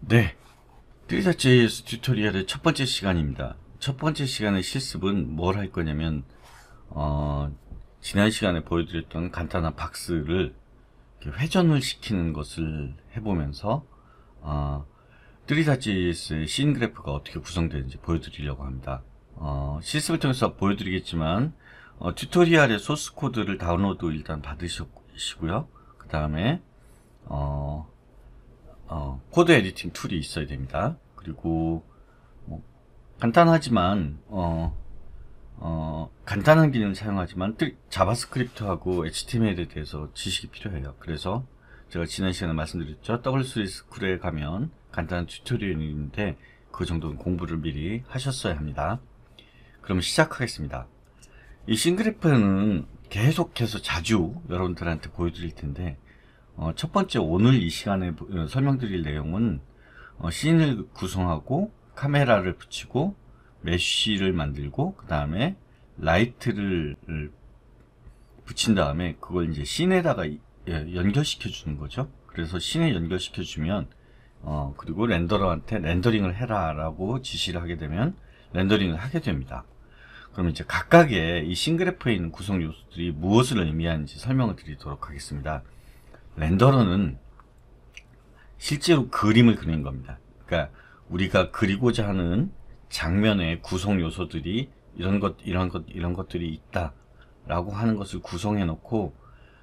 네, 뚜리타 JS 튜토리얼의 첫 번째 시간입니다. 첫 번째 시간의 실습은 뭘 할 거냐면 어, 지난 시간에 보여드렸던 간단한 박스를 회전을 시키는 것을 해보면서 어, 뚜리타 JS의 씬 그래프가 어떻게 구성되는지 보여드리려고 합니다. 어, 스템을 통해서 보여드리겠지만 어, 튜토리얼의 소스 코드를 다운로드 일단 받으시고요. 그 다음에 어, 어, 코드 에디팅 툴이 있어야 됩니다. 그리고 뭐, 간단하지만 어, 어, 간단한 기능을 사용하지만 자바스크립트하고 HTML에 대해서 지식이 필요해요. 그래서 제가 지난 시간에 말씀드렸죠. W3 스쿨에 가면 간단한 튜토리얼인데 그 정도는 공부를 미리 하셨어야 합니다. 그럼 시작하겠습니다. 이 싱그래프는 계속해서 자주 여러분들한테 보여드릴 텐데 어, 첫 번째 오늘 이 시간에 어, 설명드릴 내용은 어, 씬을 구성하고 카메라를 붙이고 메쉬를 만들고 그 다음에 라이트를 붙인 다음에 그걸 이제 씬에다가 예, 연결시켜 주는 거죠 그래서 씬에 연결시켜 주면 어, 그리고 렌더러한테 렌더링을 해라 라고 지시를 하게 되면 렌더링을 하게 됩니다 그럼 이제 각각의 이 싱그래프에 있는 구성 요소들이 무엇을 의미하는지 설명을 드리도록 하겠습니다. 렌더러는 실제로 그림을 그리는 겁니다. 그러니까 우리가 그리고자 하는 장면의 구성 요소들이 이런 것, 이런 것, 이런 것들이 있다 라고 하는 것을 구성해 놓고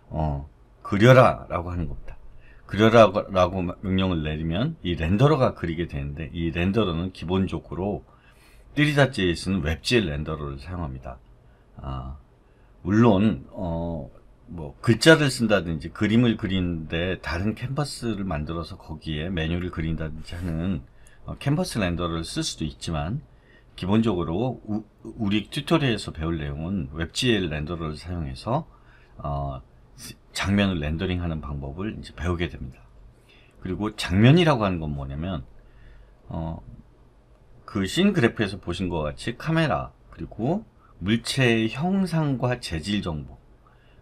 어, 그려라 라고 하는 겁니다. 그려라 라고 명령을 내리면 이 렌더러가 그리게 되는데 이 렌더러는 기본적으로 3리 j s 는웹 g 렌더를 사용합니다. 아, 물론 어, 뭐 글자를 쓴다든지 그림을 그리는데 다른 캔버스를 만들어서 거기에 메뉴를 그린다든지 하는 어, 캔버스 렌더를 쓸 수도 있지만 기본적으로 우, 리튜토리에서 배울 내용은 웹 g 렌더를 사용해서 어, 장면을 렌더링하는 방법을 이제 배우게 됩니다. 그리고 장면이라고 하는 건 뭐냐면 어, 그신 그래프에서 보신 것 같이 카메라 그리고 물체의 형상과 재질 정보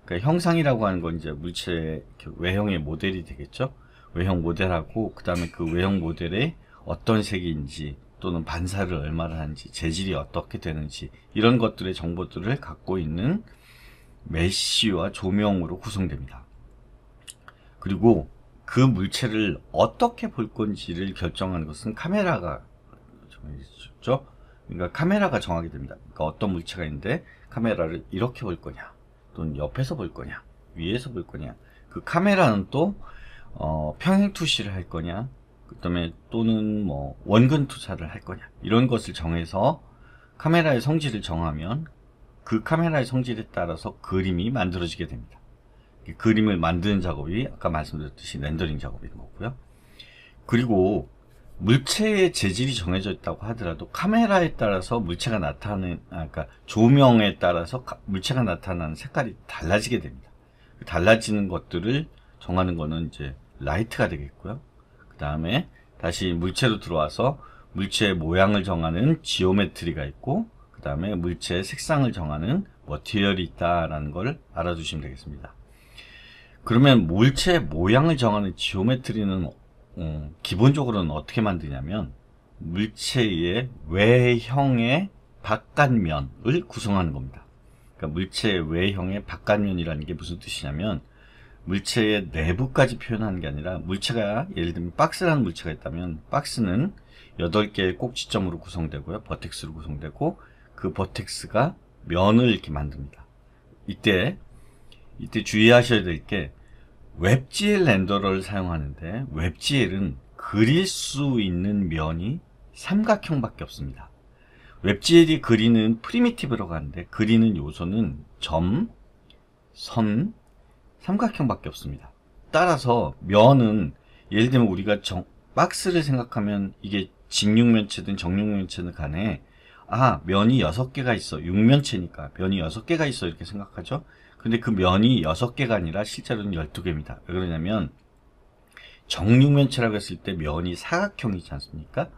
그러니까 형상이라고 하는 건 이제 물체의 그 외형의 모델이 되겠죠 외형 모델하고 그 다음에 그 외형 모델의 어떤 색인지 또는 반사를 얼마나 하는지 재질이 어떻게 되는지 이런 것들의 정보들을 갖고 있는 메쉬와 조명으로 구성됩니다 그리고 그 물체를 어떻게 볼 건지를 결정하는 것은 카메라가 보죠 그러니까 카메라가 정하게 됩니다. 그러니까 어떤 물체가 있는데 카메라를 이렇게 볼 거냐, 또는 옆에서 볼 거냐, 위에서 볼 거냐. 그 카메라는 또 어, 평행 투시를 할 거냐, 그다음에 또는 뭐 원근 투사를 할 거냐 이런 것을 정해서 카메라의 성질을 정하면 그 카메라의 성질에 따라서 그림이 만들어지게 됩니다. 그러니까 그림을 만드는 작업이 아까 말씀드렸듯이 렌더링 작업인 거고요. 그리고 물체의 재질이 정해져 있다고 하더라도 카메라에 따라서 물체가 나타나는 아, 그러니까 조명에 따라서 물체가 나타나는 색깔이 달라지게 됩니다. 그 달라지는 것들을 정하는 거는 이제 라이트가 되겠고요. 그 다음에 다시 물체로 들어와서 물체의 모양을 정하는 지오메트리가 있고 그 다음에 물체의 색상을 정하는 머티리얼이 있다라는 걸 알아두시면 되겠습니다. 그러면 물체의 모양을 정하는 지오메트리는 음, 기본적으로는 어떻게 만드냐면 물체의 외형의 바깥면을 구성하는 겁니다. 그러니까 물체의 외형의 바깥면이라는 게 무슨 뜻이냐면 물체의 내부까지 표현하는 게 아니라 물체가 예를 들면 박스라는 물체가 있다면 박스는 8개의 꼭지점으로 구성되고요. 버텍스로 구성되고 그 버텍스가 면을 이렇게 만듭니다. 이때 이때 주의하셔야 될게 웹GL 렌더를 사용하는데 웹GL은 그릴 수 있는 면이 삼각형밖에 없습니다. 웹GL이 그리는 프리미티브로 가는데 그리는 요소는 점, 선, 삼각형밖에 없습니다. 따라서 면은 예를 들면 우리가 정, 박스를 생각하면 이게 직육면체든 정육면체든 간에 아 면이 6개가 있어 6면체니까 면이 6개가 있어 이렇게 생각하죠 근데 그 면이 6개가 아니라 실제로는 12개입니다. 왜 그러냐면 정육면체라고 했을 때 면이 사각형이지 않습니까?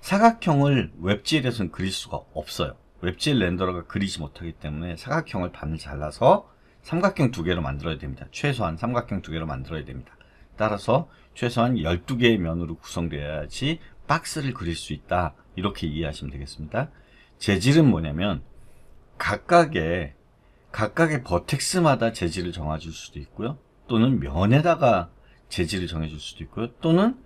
사각형을 웹젤에서는 그릴 수가 없어요. 웹젤 렌더러가 그리지 못하기 때문에 사각형을 반을 잘라서 삼각형 두 개로 만들어야 됩니다. 최소한 삼각형 두 개로 만들어야 됩니다. 따라서 최소한 12개의 면으로 구성되어야지 박스를 그릴 수 있다. 이렇게 이해하시면 되겠습니다. 재질은 뭐냐면 각각의 각각의 버텍스마다 재질을 정해줄 수도 있고요. 또는 면에다가 재질을 정해줄 수도 있고요. 또는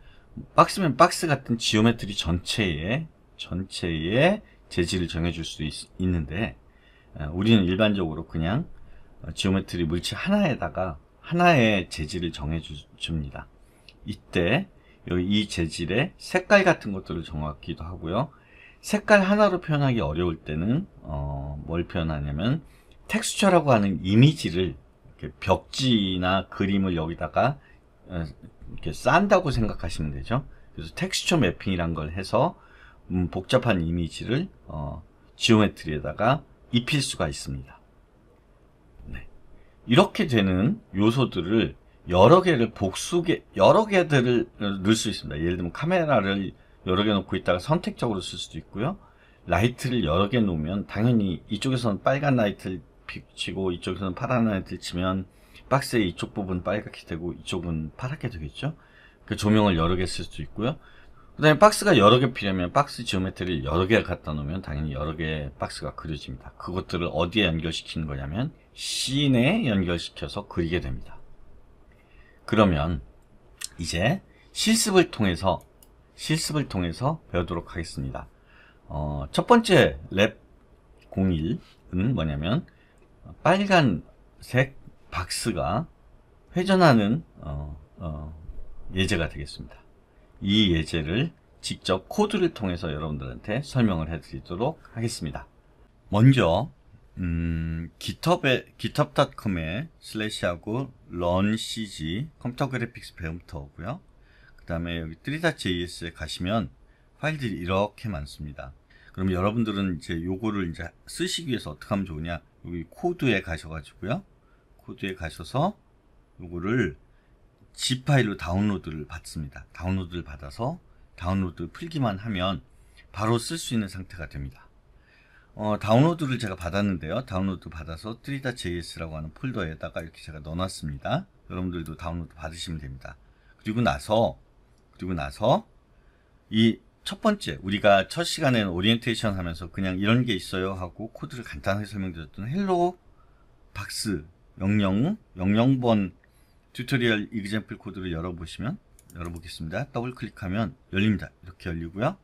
박스면 박스 같은 지오메트리 전체에 전체에 재질을 정해줄 수 있, 는데 어, 우리는 일반적으로 그냥 어, 지오메트리 물체 하나에다가 하나의 재질을 정해줍니다. 이때 이 재질의 색깔 같은 것들을 정하기도 하고요. 색깔 하나로 표현하기 어려울 때는 어, 뭘 표현하냐면 텍스처라고 하는 이미지를 벽지나 그림을 여기다가 어, 이렇게 싼다고 생각하시면 되죠. 그래서 텍스처 매핑이란 걸 해서 음, 복잡한 이미지를 어, 지오메트리에다가 입힐 수가 있습니다. 네. 이렇게 되는 요소들을 여러 개를 복수 개 여러 개들을 넣을 수 있습니다. 예를 들면 카메라를 여러 개 놓고 있다가 선택적으로 쓸 수도 있고요. 라이트를 여러 개 놓으면 당연히 이쪽에서는 빨간 라이트를 비치고 이쪽에서는 파란 라이트를 치면 박스의 이쪽 부분 빨갛게 되고 이쪽은 파랗게 되겠죠. 그 조명을 여러 개 쓸 수도 있고요. 그 다음에 박스가 여러 개 필요하면 박스 지오메트리를 여러 개 갖다 놓으면 당연히 여러 개의 박스가 그려집니다. 그것들을 어디에 연결시키는 거냐면 씬에 연결시켜서 그리게 됩니다. 그러면 이제 실습을 통해서 실습을 통해서 배우도록 하겠습니다. 어, 첫 번째 랩 01은 뭐냐면 빨간색 박스가 회전하는 어, 어, 예제가 되겠습니다. 이 예제를 직접 코드를 통해서 여러분들한테 설명을 해드리도록 하겠습니다. 먼저 음, GitHub에, github.com에 슬래시하고 runCG 컴퓨터 그래픽스 배움터고요. 그 다음에 여기 3.js에 가시면 파일들이 이렇게 많습니다. 그럼 여러분들은 이제 요거를 이제 쓰시기 위해서 어떻게 하면 좋으냐 여기 코드에 가셔가지고요. 코드에 가셔서 이거를 zip 파일로 다운로드를 받습니다. 다운로드를 받아서 다운로드 풀기만 하면 바로 쓸 수 있는 상태가 됩니다. 어, 다운로드를 제가 받았는데요. 다운로드 받아서 3리 j s 라고 하는 폴더에다가 이렇게 제가 넣어놨습니다. 여러분들도 다운로드 받으시면 됩니다. 그리고 나서 그리고 나서 이첫 번째 우리가 첫 시간에는 오리엔테이션 하면서 그냥 이런 게 있어요 하고 코드를 간단하게 설명드렸던 헬로 박스 00 00번 튜토리얼 이그젠플 코드를 열어보시면 열어보겠습니다. 더블 클릭하면 열립니다. 이렇게 열리고요.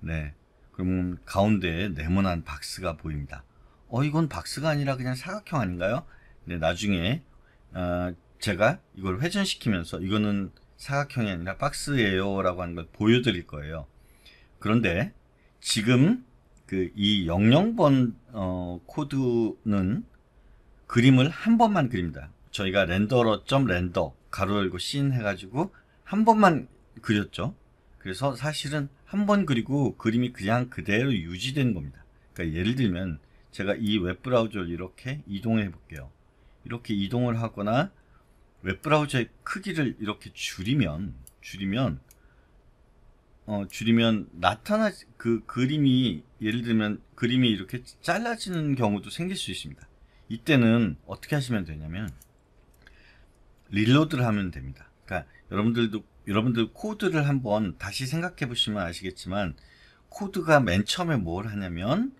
네. 그러면 가운데에 네모난 박스가 보입니다. 어 이건 박스가 아니라 그냥 사각형 아닌가요? 네, 나중에 어, 제가 이걸 회전시키면서 이거는 사각형이 아니라 박스예요 라고 하는 걸 보여드릴 거예요. 그런데 지금 그이 00번 어, 코드는 그림을 한 번만 그립니다. 저희가 렌더러.렌더 렌더, 가로 열고 씬 해가지고 한 번만 그렸죠. 그래서 사실은 한 번 그리고 그림이 그냥 그대로 유지된 겁니다. 그러니까 예를 들면 제가 이 웹브라우저를 이렇게 이동해 볼게요. 이렇게 이동을 하거나 웹브라우저의 크기를 이렇게 줄이면 줄이면 어, 줄이면 나타나 그 그림이 예를 들면 그림이 이렇게 잘라지는 경우도 생길 수 있습니다. 이때는 어떻게 하시면 되냐면 릴로드를 하면 됩니다. 그러니까 여러분들도 여러분들 코드를 한번 다시 생각해 보시면 아시겠지만 코드가 맨 처음에 뭘 하냐면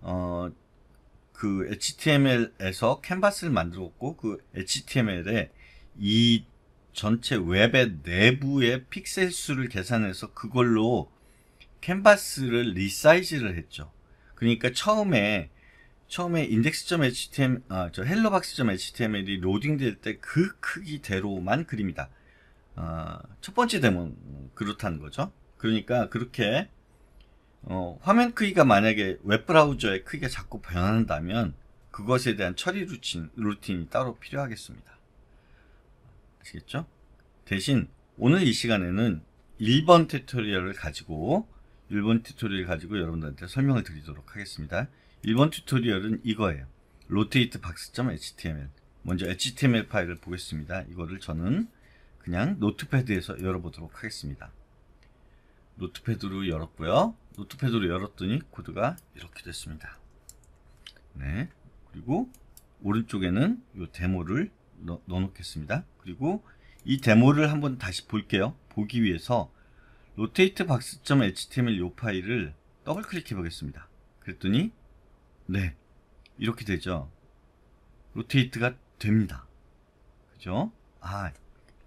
어, 그 HTML에서 캔버스를 만들었고 그 HTML에 이 전체 웹의 내부의 픽셀 수를 계산해서 그걸로 캔버스를 리사이즈를 했죠. 그러니까 처음에 처음에 i n d h t m l 아, 저 h e l l h t m l 이 로딩될 때 그 크기대로만 그립니다. 아, 첫 번째 대문 그렇다는 거죠. 그러니까 그렇게 어, 화면 크기가 만약에 웹브라우저의 크기가 자꾸 변한다면 그것에 대한 처리 루틴, 루틴이 따로 필요하겠습니다. 아시겠죠? 대신 오늘 이 시간에는 1번 튜토리얼을 가지고 1번 튜토리얼 을 가지고 여러분들한테 설명을 드리도록 하겠습니다. 1번 튜토리얼은 이거예요. rotate box.html 먼저 HTML 파일을 보겠습니다. 이거를 저는 그냥 노트패드에서 열어보도록 하겠습니다. 노트패드로 열었고요. 노트패드로 열었더니 코드가 이렇게 됐습니다. 네. 그리고 오른쪽에는 이 데모를 넣, 어놓겠습니다 그리고 이 데모를 한번 다시 볼게요. 보기 위해서 로테이트 박스점 html 요 파일을 더블 클릭해 보겠습니다. 그랬더니 네 이렇게 되죠. 로테이트가 됩니다. 그죠? 아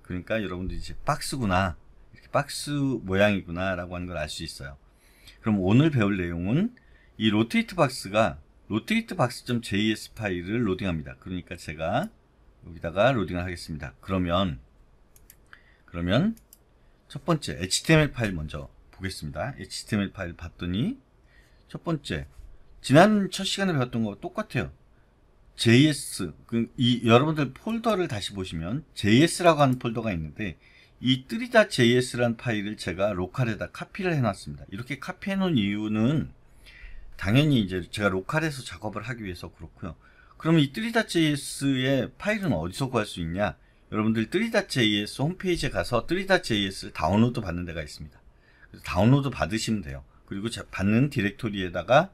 그러니까 여러분들 이제 박스구나 이렇게 박스 모양이구나 라고 하는 걸 알 수 있어요. 그럼 오늘 배울 내용은 이 로테이트 박스가 로테이트 박스 JS 파일을 로딩합니다. 그러니까 제가 여기다가 로딩을 하겠습니다. 그러면 그러면 첫 번째 HTML 파일 먼저 보겠습니다. HTML 파일 봤더니 첫 번째 지난 첫 시간에 배웠던 거 똑같아요. JS 그이 여러분들 폴더를 다시 보시면 JS라고 하는 폴더가 있는데 이 뜨리다 JS라는 파일을 제가 로컬에다 카피를 해놨습니다. 이렇게 카피해 놓은 이유는 당연히 이제 제가 로컬에서 작업을 하기 위해서 그렇고요. 그럼 이 뜨리닷JS의 파일은 어디서 구할 수 있냐? 여러분들 뜨리닷JS 홈페이지에 가서 뜨리닷JS를 다운로드 받는 데가 있습니다. 다운로드 받으시면 돼요. 그리고 받는 디렉토리에다가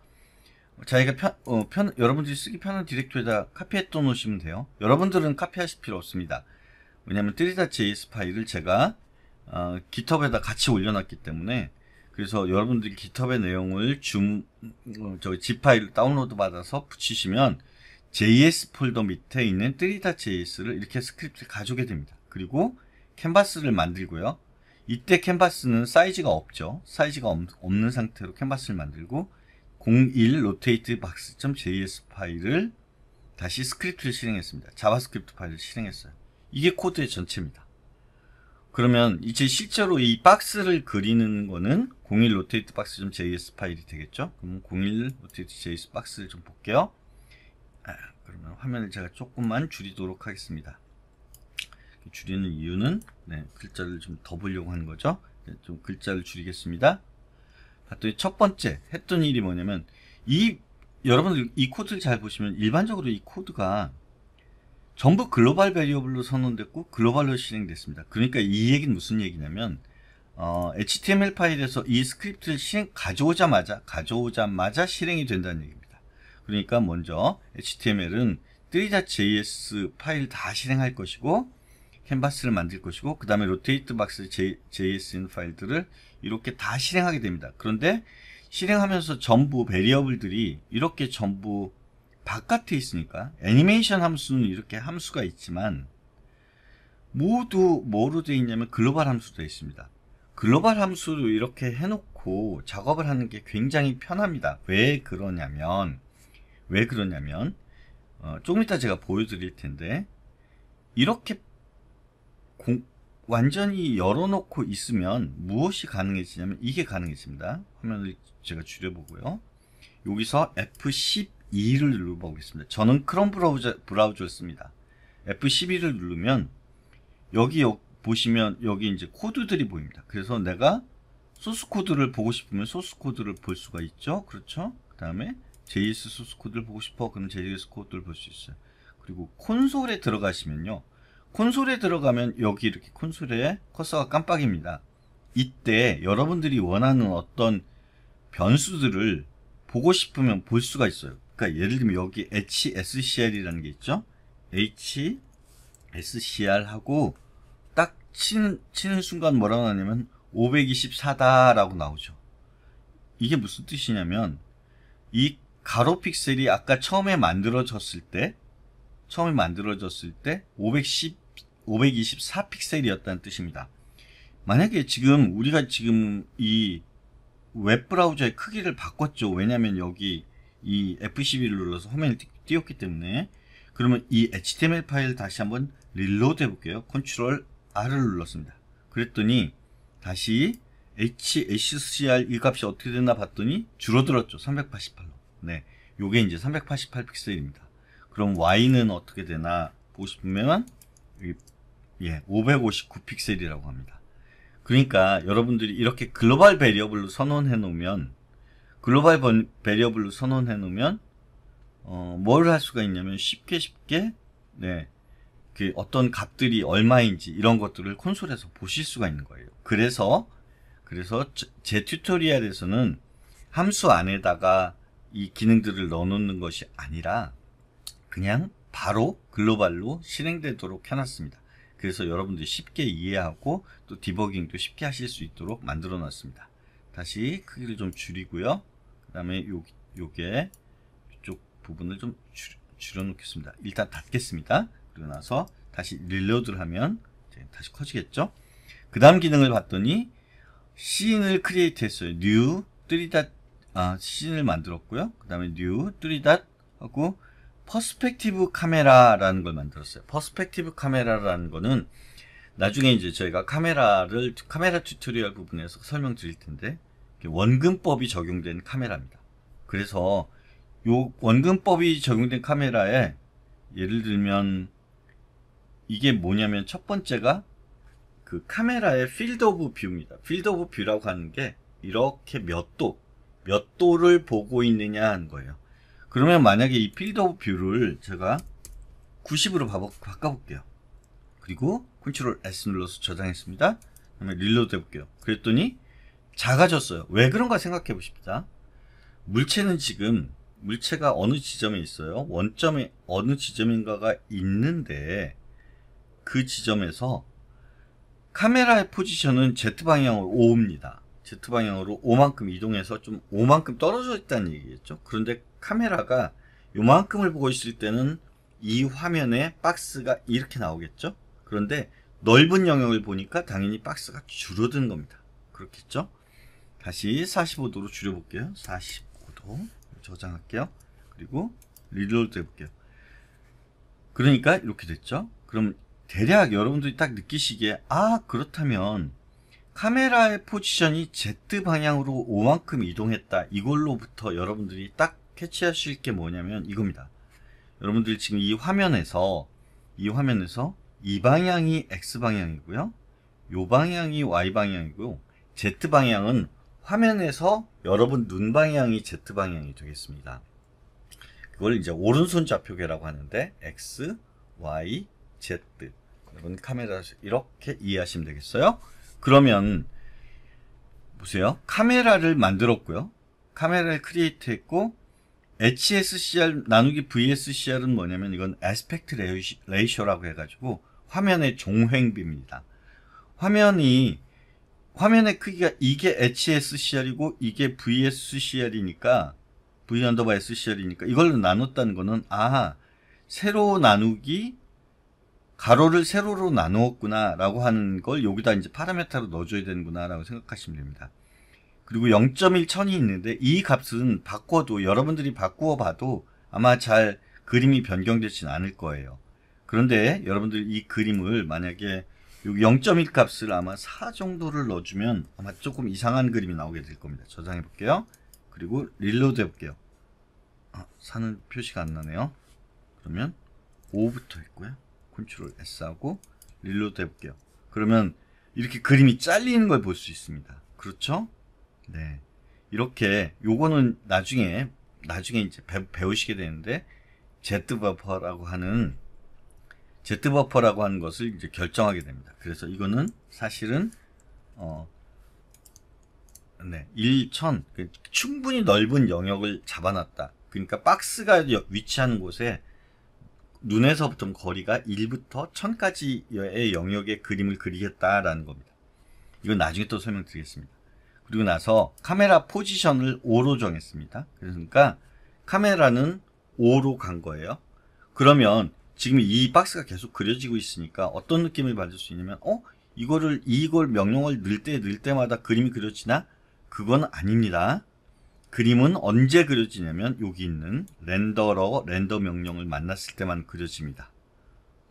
자기가 편, 어, 편, 여러분들이 쓰기 편한 디렉토리에다 카피했던 놓으시면 돼요. 여러분들은 카피하실 필요 없습니다. 왜냐면 하 뜨리닷JS 파일을 제가 어, GitHub에다 같이 올려놨기 때문에 그래서 여러분들이 GitHub의 내용을 줌, 어, 저지 파일을 다운로드 받아서 붙이시면 JS 폴더 밑에 있는 뜰이다.js를 이렇게 스크립트를 가져오게 됩니다. 그리고 캔버스를 만들고요. 이때 캔버스는 사이즈가 없죠. 사이즈가 없는 상태로 캔버스를 만들고 01 로테이트 박스.js 파일을 다시 스크립트를 실행했습니다. 자바스크립트 파일을 실행했어요. 이게 코드의 전체입니다. 그러면 이제 실제로 이 박스를 그리는 거는 01 로테이트 박스.js 파일이 되겠죠? 그럼 01 로테이트 js 박스를 좀 볼게요. 그러면 화면을 제가 조금만 줄이도록 하겠습니다. 줄이는 이유는 네, 글자를 좀 더 보려고 하는 거죠. 네, 좀 글자를 줄이겠습니다. 봤더니 첫 번째 했던 일이 뭐냐면 이 여러분들 이 코드를 잘 보시면 일반적으로 이 코드가 전부 글로벌 베리어블로 선언됐고 글로벌로 실행됐습니다. 그러니까 이 얘기는 무슨 얘기냐면 어, HTML 파일에서 이 스크립트를 실행 가져오자마자 가져오자마자 실행이 된다는 얘기입니다. 그러니까 먼저 HTML은 뜨이자.js 파일 다 실행할 것이고 캔버스를 만들 것이고 그 다음에 로테이트 박스 JS인 파일들을 이렇게 다 실행하게 됩니다. 그런데 실행하면서 전부 베리어블들이 이렇게 전부 바깥에 있으니까 애니메이션 함수는 이렇게 함수가 있지만 모두 뭐로 되어 있냐면 글로벌 함수도 있습니다. 글로벌 함수로 이렇게 해놓고 작업을 하는 게 굉장히 편합니다. 왜 그러냐면 왜 그러냐면 어, 조금 이따 제가 보여드릴 텐데 이렇게 공, 완전히 열어놓고 있으면 무엇이 가능해지냐면 이게 가능해집니다. 화면을 제가 줄여보고요. 여기서 F12를 눌러보겠습니다. 저는 크롬 브라우저, 브라우저를 씁니다. F12를 누르면 여기 보시면 여기 이제 코드들이 보입니다. 그래서 내가 소스 코드를 보고 싶으면 소스 코드를 볼 수가 있죠. 그렇죠? 그 다음에 JS 소스 코드를 보고 싶어 그럼 JS 코드를 볼 수 있어요. 그리고 콘솔에 들어가시면요. 콘솔에 들어가면 여기 이렇게 콘솔에 커서가 깜빡입니다. 이때 여러분들이 원하는 어떤 변수들을 보고 싶으면 볼 수가 있어요. 그러니까 예를 들면 여기 HSCR이라는 게 있죠. HSCR하고 딱 치는, 치는 순간 뭐라고 하냐면 524다라고 나오죠. 이게 무슨 뜻이냐면 이 가로 픽셀이 아까 처음에 만들어졌을 때 처음에 만들어졌을 때 510, 524 픽셀이었다는 뜻입니다. 만약에 지금 우리가 지금 이 웹브라우저의 크기를 바꿨죠. 왜냐하면 여기 이 F11을 눌러서 화면을 띄웠기 때문에 그러면 이 HTML 파일 다시 한번 릴로드 해볼게요. Ctrl R을 눌렀습니다. 그랬더니 다시 HSCR 이 값이 어떻게 됐나 봤더니 줄어들었죠. 388로. 네. 요게 이제 388픽셀입니다. 그럼 Y는 어떻게 되나 보고 싶으면 예, 559픽셀이라고 합니다. 그러니까 여러분들이 이렇게 글로벌 베리어블로 선언해 놓으면 글로벌 번, 베리어블로 선언해 놓으면 어, 뭘 할 수가 있냐면 쉽게 쉽게 네, 그 어떤 값들이 얼마인지 이런 것들을 콘솔에서 보실 수가 있는 거예요. 그래서 그래서 제 튜토리얼에서는 함수 안에다가 이 기능들을 넣어놓는 것이 아니라 그냥 바로 글로벌로 실행되도록 해놨습니다. 그래서 여러분들이 쉽게 이해하고 또 디버깅도 쉽게 하실 수 있도록 만들어 놨습니다. 다시 크기를 좀 줄이고요. 그 다음에 요, 게 이쪽 부분을 좀 줄, 줄여놓겠습니다. 일단 닫겠습니다. 그리고 나서 다시 릴로드를 하면 이제 다시 커지겠죠? 그 다음 기능을 봤더니 씬을 크리에이트 했어요. new 3. 아, 어, 시즌을 만들었고요. 그 다음에 뉴, 뚜리닷 하고 퍼스펙티브 카메라라는 걸 만들었어요. 퍼스펙티브 카메라라는 거는 나중에 이제 저희가 카메라를 카메라 튜토리얼 부분에서 설명드릴 텐데 원근법이 적용된 카메라입니다. 그래서 요 원근법이 적용된 카메라에 예를 들면 이게 뭐냐면 첫 번째가 그 카메라의 필드 오브 뷰입니다. 필드 오브 뷰라고 하는 게 이렇게 몇 도, 몇 도를 보고 있느냐 하는 거예요. 그러면 만약에 이 필드 오브 뷰를 제가 90으로 바꿔볼게요. 그리고 컨트롤 S 눌러서 저장했습니다. 그다음에 릴로드 해볼게요. 그랬더니 작아졌어요. 왜 그런가 생각해 보십시다. 물체는 지금 물체가 어느 지점에 있어요? 원점에 어느 지점인가가 있는데 그 지점에서 카메라의 포지션은 Z 방향으로 5입니다. Z 방향으로 5만큼 이동해서 좀 5만큼 떨어져 있다는 얘기겠죠. 그런데 카메라가 요만큼을 보고 있을 때는 이 화면에 박스가 이렇게 나오겠죠. 그런데 넓은 영역을 보니까 당연히 박스가 줄어든 겁니다. 그렇겠죠? 다시 45도로 줄여볼게요. 45도 저장할게요. 그리고 리로드 드 해볼게요. 그러니까 이렇게 됐죠. 그럼 대략 여러분들이 딱 느끼시기에 아 그렇다면 카메라의 포지션이 Z 방향으로 5만큼 이동했다. 이걸로부터 여러분들이 딱 캐치하실 게 뭐냐면 이겁니다. 여러분들이 지금 이 화면에서 이 화면에서 이 방향이 X 방향이고요. 요 방향이 Y 방향이고요. Z 방향은 화면에서 여러분 눈 방향이 Z 방향이 되겠습니다. 그걸 이제 오른손 좌표계라고 하는데 X, Y, Z 여러분 카메라 이렇게 이해하시면 되겠어요. 그러면 보세요. 카메라를 만들었고요. 카메라를 크리에이트 했고 HSCR 나누기 VSCR은 뭐냐면 이건 에스펙트 레이셔라고 해가지고 화면의 종횡비입니다. 화면이 화면의 크기가 이게 HSCR이고 이게 VSCR이니까 V 언더 SCR이니까 이걸로 나눴다는 거는 아 세로 나누기 가로를 세로로 나누었구나라고 하는 걸 여기다 이제 파라메타로 넣어줘야 되는구나라고 생각하시면 됩니다. 그리고 0.1 천이 있는데 이 값은 바꿔도 여러분들이 바꾸어 봐도 아마 잘 그림이 변경되진 않을 거예요. 그런데 여러분들 이 그림을 만약에 0.1 값을 아마 4 정도를 넣어주면 아마 조금 이상한 그림이 나오게 될 겁니다. 저장해 볼게요. 그리고 릴로드 해볼게요. 아, 4는 표시가 안 나네요. 그러면 5부터 했고요 컨트롤 S 하고 릴로드 해볼게요. 그러면 이렇게 그림이 잘리는 걸 볼 수 있습니다. 그렇죠? 네. 이렇게 요거는 나중에 나중에 이제 배, 우시게 되는데 제트 버퍼라고 하는 제트 버퍼라고 하는 것을 이제 결정하게 됩니다. 그래서 이거는 사실은 어 네, 1천 그 충분히 넓은 영역을 잡아놨다. 그러니까 박스가 위치하는 곳에 눈에서부터 거리가 1부터 1000까지의 영역의 그림을 그리겠다라는 겁니다. 이건 나중에 또 설명드리겠습니다. 그리고 나서 카메라 포지션을 5로 정했습니다. 그러니까 카메라는 5로 간 거예요. 그러면 지금 이 박스가 계속 그려지고 있으니까 어떤 느낌을 받을 수 있냐면 어? 이거를 이걸 명령을 넣을 때 넣을 때마다 그림이 그려지나? 그건 아닙니다. 그림은 언제 그려지냐면 여기 있는 렌더러 렌더 명령을 만났을 때만 그려집니다.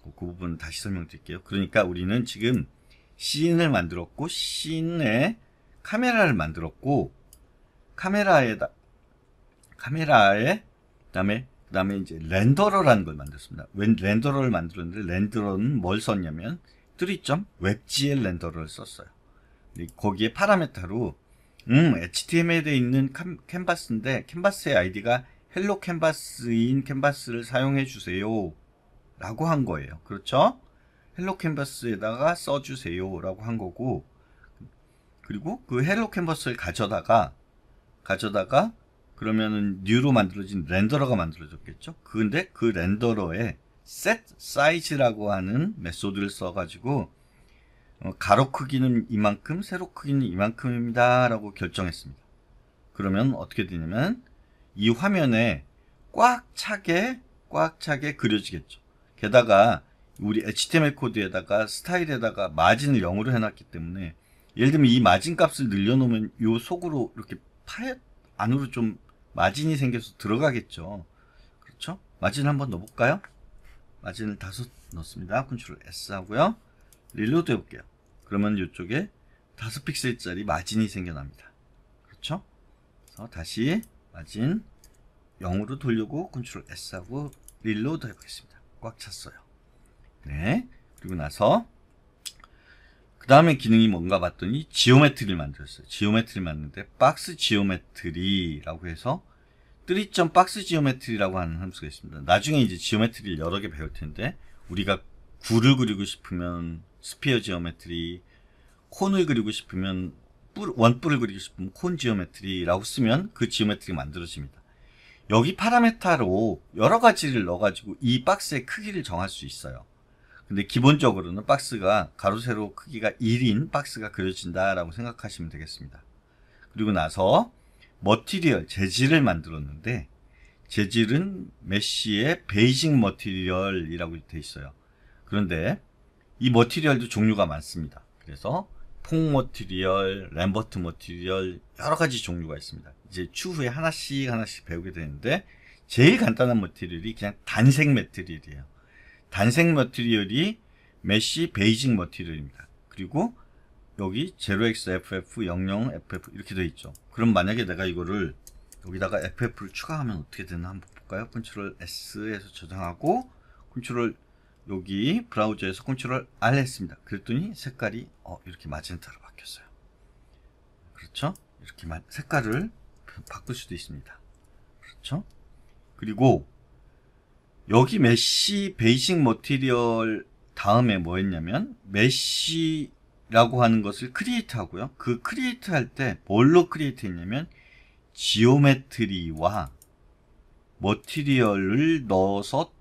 뭐 그 부분 다시 설명드릴게요. 그러니까 우리는 지금 씬을 만들었고 씬에 카메라를 만들었고 카메라에다 카메라에 그다음에 그다음에 이제 렌더러라는 걸 만들었습니다. 렌더러를 만들었는데 렌더러는 뭘 썼냐면 3점 웹지의 렌더러를 썼어요. 거기에 파라메타로 음, HTML에 있는 캄, 캔버스인데 캔버스의 아이디가 헬로 캔버스인 캔버스를 사용해 주세요. 라고 한 거예요. 그렇죠? 헬로 캔버스에다가 써주세요. 라고 한 거고 그리고 그 헬로 캔버스를 가져다가 가져다가 그러면은 뉴로 만들어진 렌더러가 만들어졌겠죠? 근데 그 렌더러에 set size라고 하는 메소드를 써가지고 어, 가로 크기는 이만큼, 세로 크기는 이만큼입니다. 라고 결정했습니다. 그러면 어떻게 되냐면 이 화면에 꽉 차게, 꽉 차게 그려지겠죠. 게다가 우리 HTML 코드에다가 스타일에다가 마진을 0으로 해놨기 때문에 예를 들면 이 마진 값을 늘려놓으면 이 속으로 이렇게 파에 안으로 좀 마진이 생겨서 들어가겠죠. 그렇죠? 마진 한번 넣어볼까요? 마진을 다섯 넣습니다. 컨트롤 S 하고요. 릴로드 해볼게요. 그러면 이쪽에 5픽셀짜리 마진이 생겨납니다. 그렇죠? 그래서 다시 마진 0으로 돌려고 컨트롤 S 하고 릴로드 해보겠습니다. 꽉 찼어요. 네. 그리고 나서 그 다음에 기능이 뭔가 봤더니 지오메트리를 만들었어요. 지오메트리를 만드는데 박스 지오메트리라고 해서 3점 박스 지오메트리라고 하는 함수가 있습니다. 나중에 이제 지오메트리를 여러 개 배울 텐데 우리가 구를 그리고 싶으면 스피어 지오메트리 콘을 그리고 싶으면 뿔, 원뿔을 그리고 싶으면 콘 지오메트리라고 쓰면 그 지오메트리 만들어집니다. 여기 파라메타로 여러 가지를 넣어가지고 이 박스의 크기를 정할 수 있어요. 근데 기본적으로는 박스가 가로 세로 크기가 1인 박스가 그려진다라고 생각하시면 되겠습니다. 그리고 나서 머티리얼 재질을 만들었는데 재질은 메쉬의 베이징 머티리얼이라고 돼 있어요. 그런데 이 머티리얼도 종류가 많습니다. 그래서 폭 머티리얼, 램버트 머티리얼 여러 가지 종류가 있습니다. 이제 추후에 하나씩 하나씩 배우게 되는데 제일 간단한 머티리얼이 그냥 단색 머티리얼이에요. 단색 머티리얼이 메쉬 베이징 머티리얼입니다. 그리고 여기 0xff, 00ff 이렇게 되어 있죠. 그럼 만약에 내가 이거를 여기다가 ff를 추가하면 어떻게 되나 한번 볼까요? 컨트롤 S에서 저장하고 컨트롤 여기 브라우저에서 컨트롤 R 했습니다. 그랬더니 색깔이 어, 이렇게 마젠타로 바뀌었어요. 그렇죠? 이렇게 색깔을 바꿀 수도 있습니다. 그렇죠? 그리고 여기 메쉬 베이싱 머티리얼 다음에 뭐했냐면 메쉬라고 하는 것을 크리에이트 하고요. 그 크리에이트 할 때 뭘로 크리에이트 했냐면 지오메트리와 머티리얼을 넣어서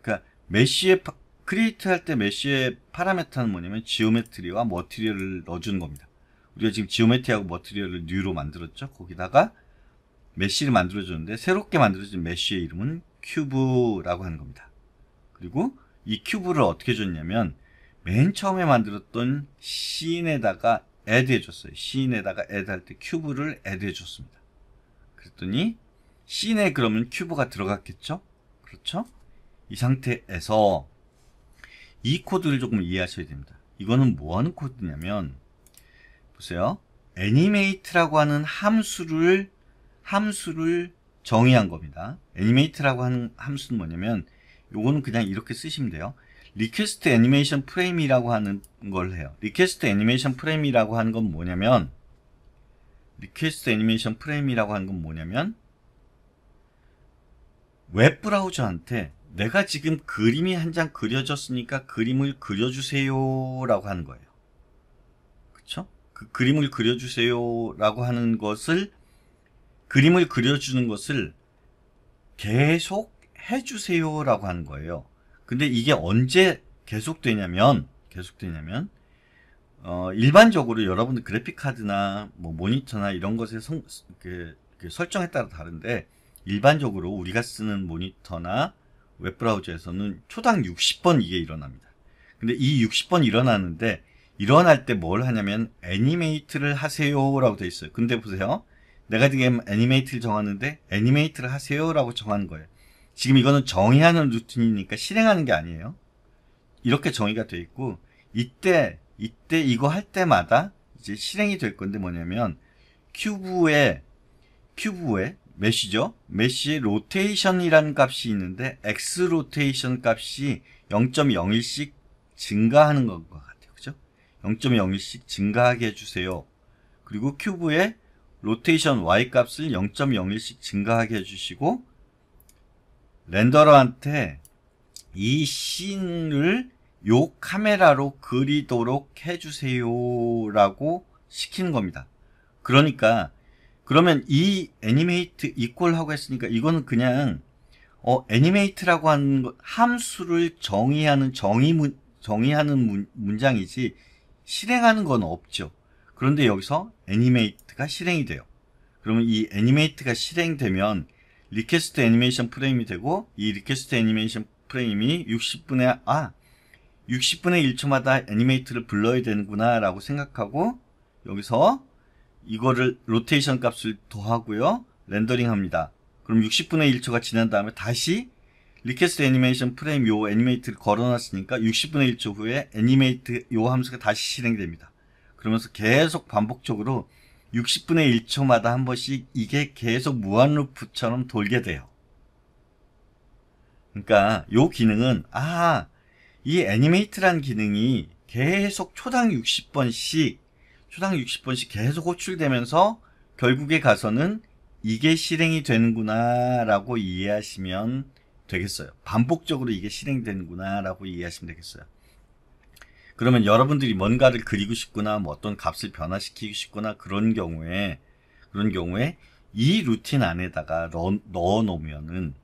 그러니까 메쉬의 크리에이트 할 때 메쉬의 파라메터는 뭐냐면 지오메트리와 머티리얼을 넣어주는 겁니다. 우리가 지금 지오메트리하고 머티리얼을 뉴로 만들었죠. 거기다가 메쉬를 만들어주는데 새롭게 만들어진 메쉬의 이름은 큐브라고 하는 겁니다. 그리고 이 큐브를 어떻게 줬냐면 맨 처음에 만들었던 시인에다가 add 해줬어요. 시인에다가 add 할때 큐브를 add 해줬습니다. 그랬더니 시인에 그러면 큐브가 들어갔겠죠? 그렇죠? 이 상태에서 이 코드를 조금 이해하셔야 됩니다. 이거는 뭐 하는 코드냐면 보세요. 애니메이트라고 하는 함수를 함수를 정의한 겁니다. 애니메이트라고 하는 함수는 뭐냐면 요거는 그냥 이렇게 쓰시면 돼요. 리퀘스트 애니메이션 프레임이라고 하는 걸 해요. 리퀘스트 애니메이션 프레임이라고 하는 건 뭐냐면 리퀘스트 애니메이션 프레임이라고 하는 건 뭐냐면 웹 브라우저한테 내가 지금 그림이 한 장 그려졌으니까 그림을 그려주세요 라고 하는 거예요. 그쵸? 그 그림을 그려주세요 라고 하는 것을 그림을 그려주는 것을 계속 해주세요 라고 하는 거예요. 근데 이게 언제 계속되냐면 계속되냐면 어, 일반적으로 여러분들 그래픽 카드나 뭐 모니터나 이런 것에 성, 그, 그 설정에 따라 다른데 일반적으로 우리가 쓰는 모니터나 웹브라우저에서는 초당 60번 이게 일어납니다. 근데 이 60번 일어나는데 일어날 때 뭘 하냐면 애니메이트를 하세요라고 되어 있어요. 근데 보세요. 내가 지금 애니메이트를 정하는데 애니메이트를 하세요라고 정한 거예요. 지금 이거는 정의하는 루틴이니까 실행하는 게 아니에요. 이렇게 정의가 되어 있고 이때 이때 이거 할 때마다 이제 실행이 될 건데 뭐냐면 큐브에 큐브에 메시죠? 메시의 로테이션이라는 값이 있는데 x 로테이션 값이 0.01씩 증가하는 것 같아요. 0.01씩 증가하게 해주세요. 그리고 큐브의 로테이션 y 값을 0.01씩 증가하게 해주시고 렌더러한테 이 씬을 요 카메라로 그리도록 해주세요 라고 시키는 겁니다. 그러니까 그러면 이 애니메이트 이퀄 하고 했으니까 이거는 그냥 어 애니메이트라고 하는 것, 함수를 정의하는 정의문 정의하는 문, 장이지 실행하는 건 없죠. 그런데 여기서 애니메이트가 실행이 돼요. 그러면 이 애니메이트가 실행되면 리퀘스트 애니메이션 프레임이 되고 이 리퀘스트 애니메이션 프레임이 60분에 아 60분의 1초마다 애니메이트를 불러야 되는구나 라고 생각하고 여기서 이거를 로테이션 값을 더하고요. 렌더링 합니다. 그럼 60분의 1초가 지난 다음에 다시 리퀘스트 애니메이션 프레임 요 애니메이트를 걸어놨으니까 60분의 1초 후에 애니메이트 요 함수가 다시 실행됩니다. 그러면서 계속 반복적으로 60분의 1초마다 한 번씩 이게 계속 무한 루프처럼 돌게 돼요. 그러니까 요 기능은 아, 이 애니메이트란 기능이 계속 초당 60번씩 초당 60번씩 계속 호출되면서 결국에 가서는 이게 실행이 되는구나 라고 이해하시면 되겠어요. 반복적으로 이게 실행되는구나 라고 이해하시면 되겠어요. 그러면 여러분들이 뭔가를 그리고 싶거나 뭐 어떤 값을 변화시키고 싶거나 그런 경우에 그런 경우에 이 루틴 안에다가 넣어 놓으면은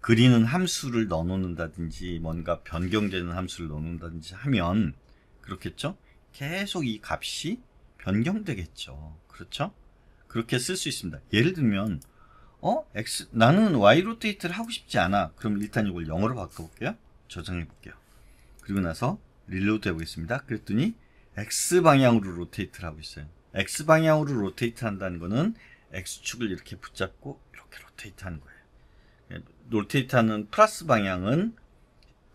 그리는 함수를 넣어 놓는다든지 뭔가 변경되는 함수를 넣는다든지 하면 그렇겠죠? 계속 이 값이 변경되겠죠. 그렇죠? 그렇게 쓸 수 있습니다. 예를 들면 어? X, 나는 Y 로테이트를 하고 싶지 않아. 그럼 일단 이걸 영어로 바꿔볼게요. 저장해 볼게요. 그리고 나서 릴로드 해보겠습니다. 그랬더니 X 방향으로 로테이트를 하고 있어요. X 방향으로 로테이트 한다는 거는 X축을 이렇게 붙잡고 이렇게 로테이트 하는 거예요. 로테이트 하는 플러스 방향은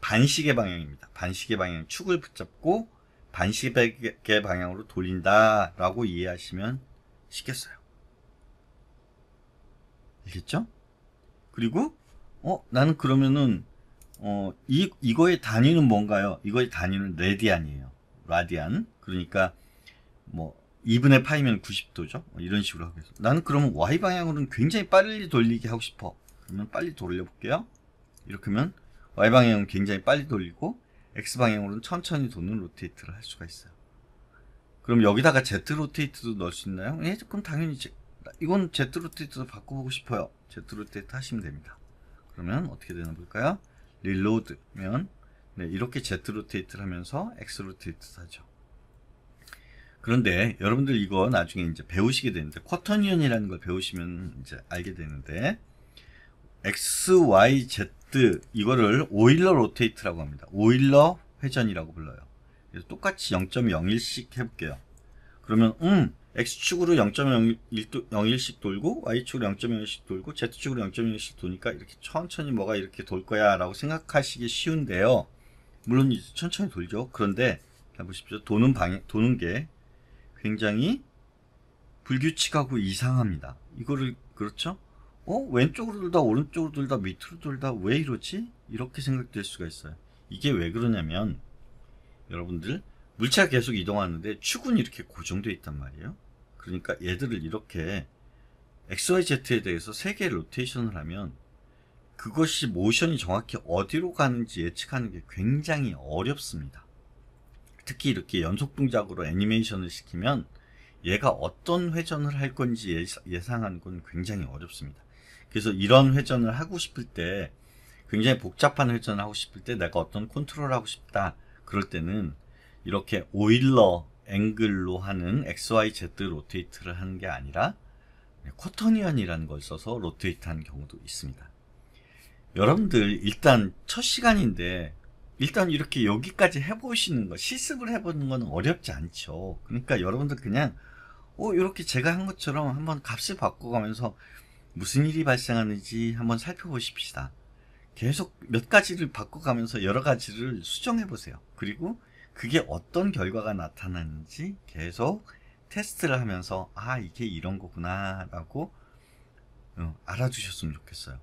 반시계 방향입니다. 반시계 방향 축을 붙잡고 반시백의 방향으로 돌린다라고 이해하시면 쉽겠어요. 알겠죠? 그리고 어 나는 그러면은 어이 이거의 단위는 뭔가요? 이거의 단위는 레디안이에요. 라디안. 그러니까 뭐 2분의 파이면 90도죠. 뭐 이런 식으로 하겠어. 나는 그러면 y 방향으로는 굉장히 빨리 돌리게 하고 싶어. 그러면 빨리 돌려볼게요. 이렇게 하 y 방향은 굉장히 빨리 돌리고 X방향으로는 천천히 도는 로테이트를 할 수가 있어요. 그럼 여기다가 Z 로테이트도 넣을 수 있나요? 예, 그럼 당연히 제, 이건 Z 로테이트도 바꿔보고 싶어요. Z 로테이트 하시면 됩니다. 그러면 어떻게 되나 볼까요? 릴로드면 네, 이렇게 Z 로테이트를 하면서 X 로테이트 하죠. 그런데 여러분들 이거 나중에 이제 배우시게 되는데 쿼터니언이라는 걸 배우시면 이제 알게 되는데 X, Y, Z 로테이트 이거를 오일러 로테이트라고 합니다. 오일러 회전이라고 불러요. 그래서 똑같이 0.01씩 해볼게요. 그러면 음 x축으로 0.01씩 돌고 y축으로 0.01씩 돌고 z축으로 0.01씩 도니까 이렇게 천천히 뭐가 이렇게 돌 거야 라고 생각하시기 쉬운데요. 물론 이제 천천히 돌죠. 그런데 보십시오. 도는 방에 도는 게 굉장히 불규칙하고 이상합니다. 이거를 그렇죠? 어? 왼쪽으로 돌다 오른쪽으로 돌다 밑으로 돌다 왜 이러지? 이렇게 생각될 수가 있어요. 이게 왜 그러냐면 여러분들 물체가 계속 이동하는데 축은 이렇게 고정되어 있단 말이에요. 그러니까 얘들을 이렇게 XYZ에 대해서 3 개의 로테이션을 하면 그것이 모션이 정확히 어디로 가는지 예측하는 게 굉장히 어렵습니다. 특히 이렇게 연속 동작으로 애니메이션을 시키면 얘가 어떤 회전을 할 건지 예상하는 건 굉장히 어렵습니다. 그래서 이런 회전을 하고 싶을 때 굉장히 복잡한 회전을 하고 싶을 때 내가 어떤 컨트롤 하고 싶다 그럴 때는 이렇게 오일러 앵글로 하는 XYZ 로테이트를 하는 게 아니라 쿼터니언이라는 걸 써서 로테이트 하는 경우도 있습니다. 여러분들 일단 첫 시간인데 일단 이렇게 여기까지 해보시는 거 실습을 해보는 건 어렵지 않죠. 그러니까 여러분들 그냥 어, 이렇게 제가 한 것처럼 한번 값을 바꿔가면서 무슨 일이 발생하는지 한번 살펴보십시다. 계속 몇 가지를 바꿔가면서 여러 가지를 수정해 보세요. 그리고 그게 어떤 결과가 나타나는지 계속 테스트를 하면서 아 이게 이런 거구나 라고 어, 알아주셨으면 좋겠어요.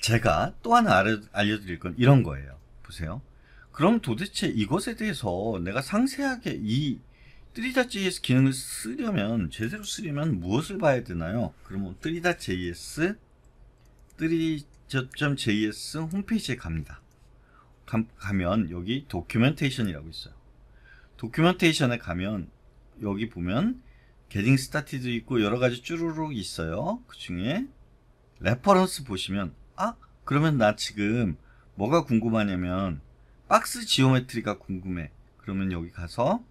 제가 또 하나 알려드릴 건 이런 거예요. 보세요. 그럼 도대체 이것에 대해서 내가 상세하게 이 3리 JS 기능을 쓰려면 제대로 쓰려면 무엇을 봐야 되나요? 그러면 3리다 JS 뜨 j s 홈페이지에 갑니다. 가, 면 여기 도큐멘테이션이라고 있어요. 도큐멘테이션에 가면 여기 보면 getting t s 게딩 t 타티도 있고 여러 가지 쭈루룩 있어요. 그 중에 레퍼런스 보시면 아 그러면 나 지금 뭐가 궁금하냐면 박스 지오메트리가 궁금해. 그러면 여기 가서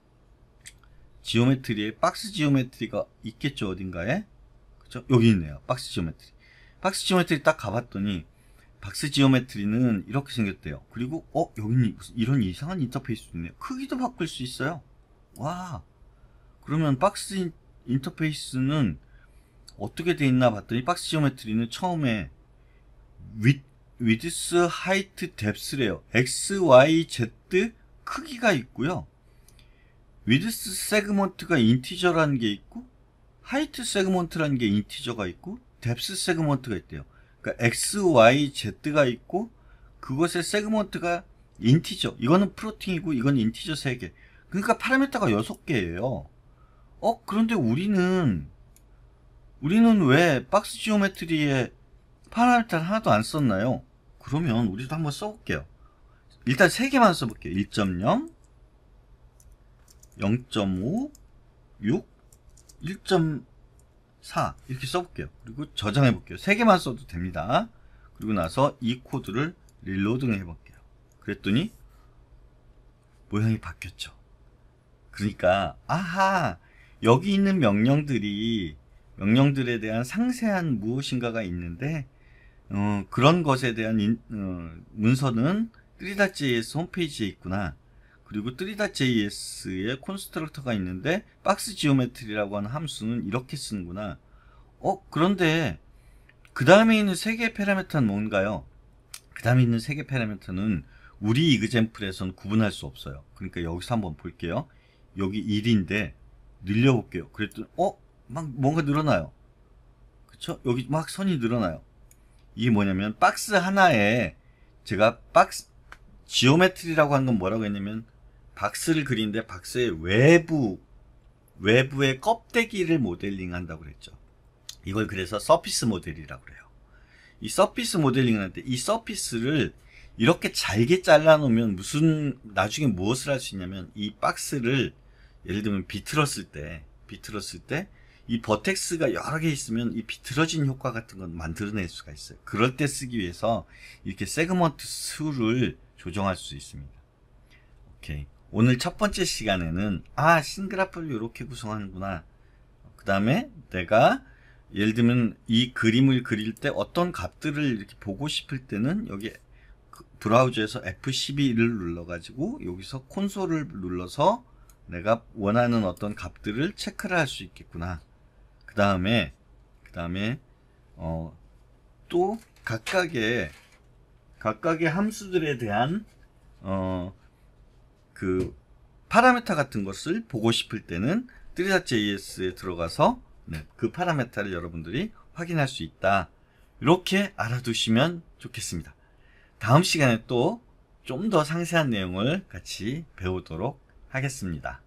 지오메트리에 박스 지오메트리가 있겠죠 어딘가에 그죠 여기 있네요 박스 지오메트리 박스 지오메트리 딱 가봤더니 박스 지오메트리는 이렇게 생겼대요 그리고 어 여기는 무슨 이런 이상한 인터페이스도 있네요 크기도 바꿀 수 있어요 와 그러면 박스 인터페이스는 어떻게 돼 있나 봤더니 박스 지오메트리는 처음에 윗 위드스 하이트 뎁스래요 x y z 크기가 있고요 위드스 세그먼트가 인티저라는 게 있고 하이트 세그먼트라는 게 인티저가 있고 뎁스 세그먼트가 있대요. 그러니까 x, y, z가 있고 그것의 세그먼트가 인티저. 이거는 프로팅이고 이건 인티저 3개. 그러니까 파라미터가 6개예요. 어, 그런데 우리는 우리는 왜 박스 지오메트리에 파라미터를 하나도 안 썼나요? 그러면 우리도 한번 써볼게요. 일단 3개만 써볼게요. 1.0, 0.5, 6, 1.4 이렇게 써볼게요. 그리고 저장해 볼게요. 3개만 써도 됩니다. 그리고 나서 이 코드를 릴로딩 해볼게요. 그랬더니 모양이 바뀌었죠. 그러니까 아하 여기 있는 명령들이 명령들에 대한 상세한 무엇인가가 있는데 어, 그런 것에 대한 인, 어, 문서는 3리다지에서 홈페이지에 있구나. 그리고 3이 j s 의 콘스트럭터가 있는데 박스 지오메트리라고 하는 함수는 이렇게 쓰는구나. 어 그런데 그 다음에 있는 세 개의 파라미터는 뭔가요? 그 다음에 있는 세 개의 파라미터는 우리 이그젠플에서는 구분할 수 없어요. 그러니까 여기서 한번 볼게요. 여기 1인데 늘려볼게요. 그랬더니 어? 막 뭔가 늘어나요. 그쵸? 여기 막 선이 늘어나요. 이게 뭐냐면 박스 하나에 제가 박스 지오메트리라고 한건 뭐라고 했냐면 박스를 그리는데 박스의 외부 외부의 껍데기를 모델링 한다고 그랬죠. 이걸 그래서 서피스 모델이라고 그래요. 이 서피스 모델링을 할 때 이 서피스를 이렇게 잘게 잘라 놓으면 무슨 나중에 무엇을 할 수 있냐면 이 박스를 예를 들면 비틀었을 때 비틀었을 때 이 버텍스가 여러 개 있으면 이 비틀어진 효과 같은 건 만들어낼 수가 있어요. 그럴 때 쓰기 위해서 이렇게 세그먼트 수를 조정할 수 있습니다. 오케이. 오늘 첫 번째 시간에는 아 싱그라프를 이렇게 구성하는구나 그 다음에 내가 예를 들면 이 그림을 그릴 때 어떤 값들을 이렇게 보고 싶을 때는 여기 그 브라우저에서 F12를 눌러가지고 여기서 콘솔을 눌러서 내가 원하는 어떤 값들을 체크를 할 수 있겠구나 그 다음에 그 다음에 어, 또 각각의 각각의 함수들에 대한 어, 그 파라메터 같은 것을 보고 싶을 때는 뚜리닷JS에 들어가서 네, 그 파라메터를 여러분들이 확인할 수 있다. 이렇게 알아두시면 좋겠습니다. 다음 시간에 또 좀 더 상세한 내용을 같이 배우도록 하겠습니다.